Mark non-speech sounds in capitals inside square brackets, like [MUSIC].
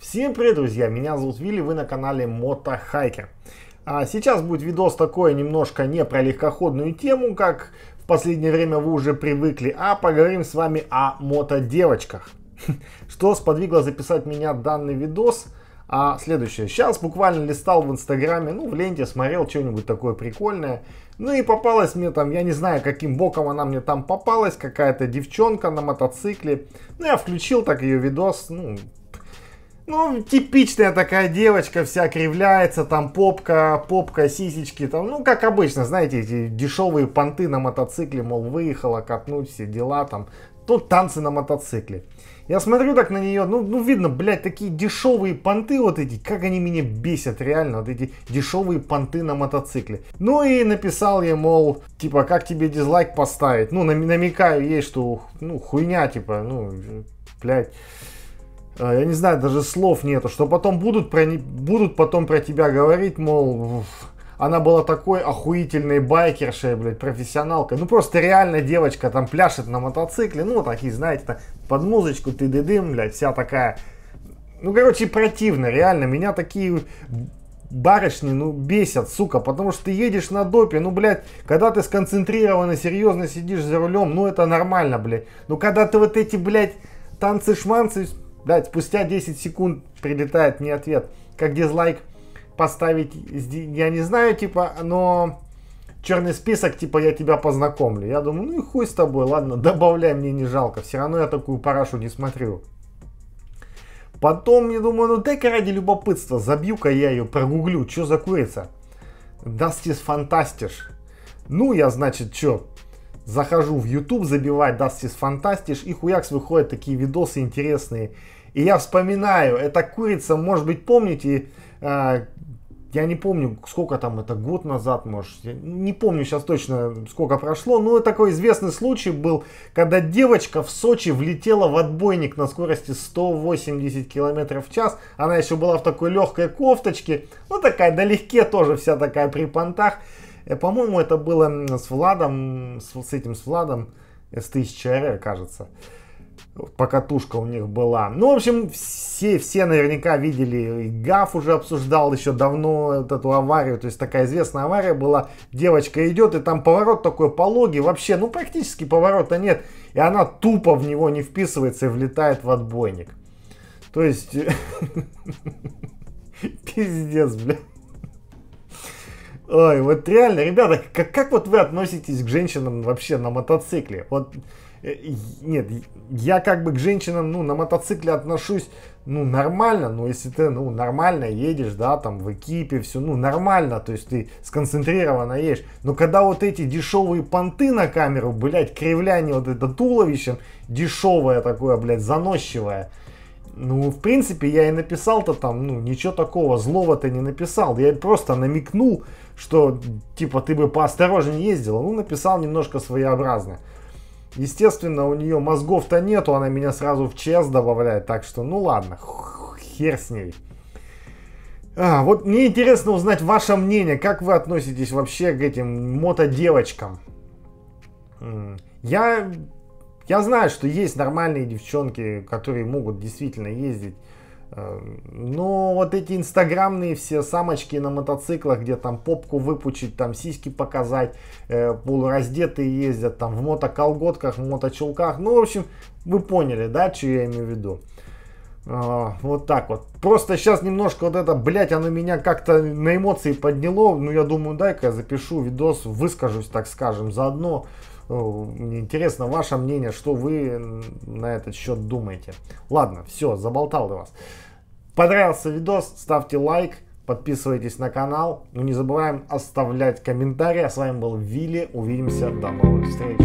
Всем привет, друзья! Меня зовут Вилли, вы на канале Мотохайкер. А сейчас будет видос такой немножко не про легкоходную тему, как в последнее время вы уже привыкли, а поговорим с вами о мотодевочках. [LAUGHS] Что сподвигло записать меня данный видос? А следующее. Сейчас буквально листал в инстаграме, ну в ленте смотрел что-нибудь такое прикольное. Ну и попалась мне там, я не знаю каким боком она мне там попалась, какая-то девчонка на мотоцикле. Ну я включил так ее видос, ну ну, типичная такая девочка, вся кривляется, там попка, попка, сисечки, там, ну, как обычно, знаете, эти дешевые понты на мотоцикле, мол, выехала, катнуть, все дела, там, тут танцы на мотоцикле. Я смотрю так на нее, ну, ну видно, блядь, такие дешевые понты вот эти, как они меня бесят реально, вот эти дешевые понты на мотоцикле. Ну и написал ей, мол, типа, как тебе дизлайк поставить? Ну, намекаю ей, что, ну, хуйня, типа, ну, блядь. А, я не знаю, даже слов нету, что потом будут, про, будут потом про тебя говорить, мол, она была такой охуительной байкершей, блядь, профессионалкой. Ну, просто реально девочка там пляшет на мотоцикле, ну, такие, знаете, там, под музычку ты дым, блядь, вся такая. Ну, короче, противно, реально, меня такие барышни, ну, бесят, сука, потому что ты едешь на допе, ну, блядь, когда ты сконцентрированно, серьезно сидишь за рулем, ну, это нормально, блядь. Ну, когда ты вот эти, блядь, танцы-шманцы да, спустя 10 секунд прилетает мне ответ. Как дизлайк поставить, я не знаю, типа, но черный список, типа, я тебя познакомлю. Я думаю, ну и хуй с тобой, ладно, [LAUGHS] добавляй, мне не жалко. Все равно я такую парашу не смотрю. Потом я думаю, ну дай-ка ради любопытства, забью-ка я ее, прогуглю, что за курица. Дастис Фантастиш. Ну, я, значит, что, захожу в YouTube, забивать Дастис фантастиш и хуякс выходят такие видосы интересные. И я вспоминаю, эта курица, может быть, помните, э, я не помню, сколько там это, год назад, может, не помню сейчас точно, сколько прошло, но такой известный случай был, когда девочка в Сочи влетела в отбойник на скорости 180 км в час, она еще была в такой легкой кофточке, ну такая далегке тоже вся такая при понтах, э, по-моему, это было с Владом, с, с этим с Владом, с 1000 РР, кажется покатушка у них была. Ну, в общем, все, все наверняка видели, и Гаф уже обсуждал еще давно вот эту аварию, то есть такая известная авария была, девочка идет, и там поворот такой пологий, вообще, ну, практически поворота нет, и она тупо в него не вписывается и влетает в отбойник. То есть, [LAUGHS] пиздец, бля, Ой, вот реально, ребята, как, как вот вы относитесь к женщинам вообще на мотоцикле? Вот Э, нет, я как бы к женщинам, ну, на мотоцикле отношусь, ну, нормально, но если ты, ну, нормально едешь, да, там, в экипе, все, ну, нормально, то есть ты сконцентрированно едешь. Но когда вот эти дешевые понты на камеру, блядь, кривляние вот это туловищем, дешевое такое, блядь, заносчивое, ну, в принципе, я и написал-то там, ну, ничего такого злого-то не написал. Я просто намекнул, что, типа, ты бы поосторожнее ездил, Ну, написал немножко своеобразно. Естественно, у нее мозгов-то нету, она меня сразу в ЧС добавляет, так что ну ладно, хер с ней. А, вот мне интересно узнать ваше мнение, как вы относитесь вообще к этим мото-девочкам. Я, я знаю, что есть нормальные девчонки, которые могут действительно ездить Эм, Но ну, вот эти инстаграмные все самочки на мотоциклах, где там попку выпучить, там сиськи показать, э, полураздетые ездят там в мотоколготках, в моточулках. Ну, в общем, вы поняли, да, что я имею в виду. А, вот так вот. Просто сейчас немножко вот это, блять, оно меня как-то на эмоции подняло. Ну, я думаю, дай-ка я запишу видос, выскажусь, так скажем, заодно. Мне э, интересно ваше мнение, что вы на этот счет думаете. Ладно, все, заболтал для вас. Понравился видос, ставьте лайк, подписывайтесь на канал. Ну не забываем оставлять комментарии. А с вами был Вилли. Увидимся. До новых встреч.